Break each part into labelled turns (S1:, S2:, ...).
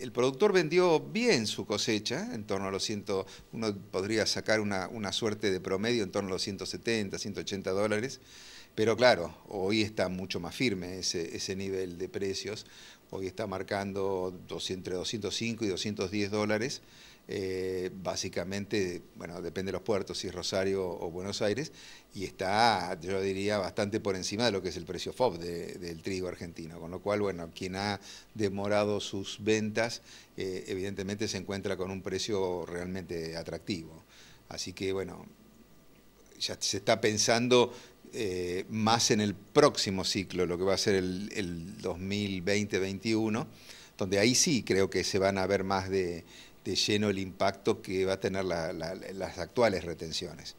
S1: el productor vendió bien su cosecha, en torno a los 100, uno podría sacar una, suerte de promedio en torno a los 170, 180 dólares, pero claro, hoy está mucho más firme ese, nivel de precios, hoy está marcando entre 205 y 210 dólares, eh, básicamente, bueno, depende de los puertos, si es Rosario o Buenos Aires, y está, yo diría, bastante por encima de lo que es el precio FOB del trigo argentino, con lo cual, bueno, quien ha demorado sus ventas, eh, evidentemente se encuentra con un precio realmente atractivo. Así que, bueno, ya se está pensando eh, más en el próximo ciclo, lo que va a ser el, el 2020-2021, donde ahí sí creo que se van a ver más de de lleno el impacto que va a tener las actuales retenciones.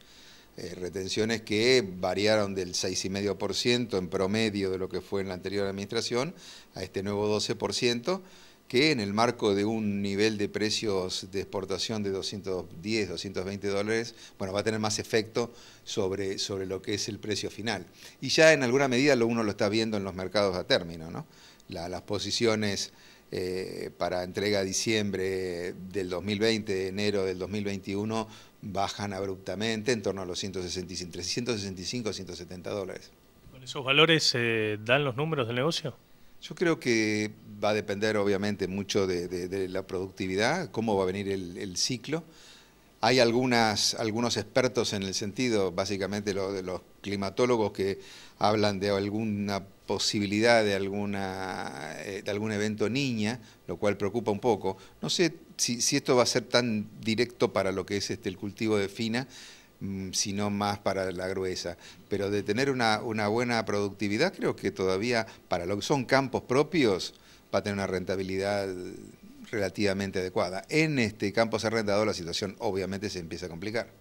S1: Eh, retenciones que variaron del 6,5% en promedio de lo que fue en la anterior administración a este nuevo 12%, que en el marco de un nivel de precios de exportación de 210, 220 dólares, bueno, va a tener más efecto sobre, sobre lo que es el precio final. Y ya en alguna medida lo uno lo está viendo en los mercados a término, ¿no? las posiciones eh, para entrega diciembre del 2020, enero del 2021, bajan abruptamente en torno a los 165, 365, 170 dólares. ¿Con esos valores eh, dan los números del negocio? Yo creo que va a depender obviamente mucho de, la productividad, cómo va a venir el, ciclo. Hay algunas, algunos expertos en el sentido, básicamente de los climatólogos que hablan de alguna posibilidad de, alguna, eh, de algún evento niña, lo cual preocupa un poco. No sé si, esto va a ser tan directo para lo que es este, el cultivo de fina, mm, sino más para la gruesa. Pero de tener una, buena productividad, creo que todavía para lo que son campos propios va a tener una rentabilidad relativamente adecuada. En este campo se la situación obviamente se empieza a complicar.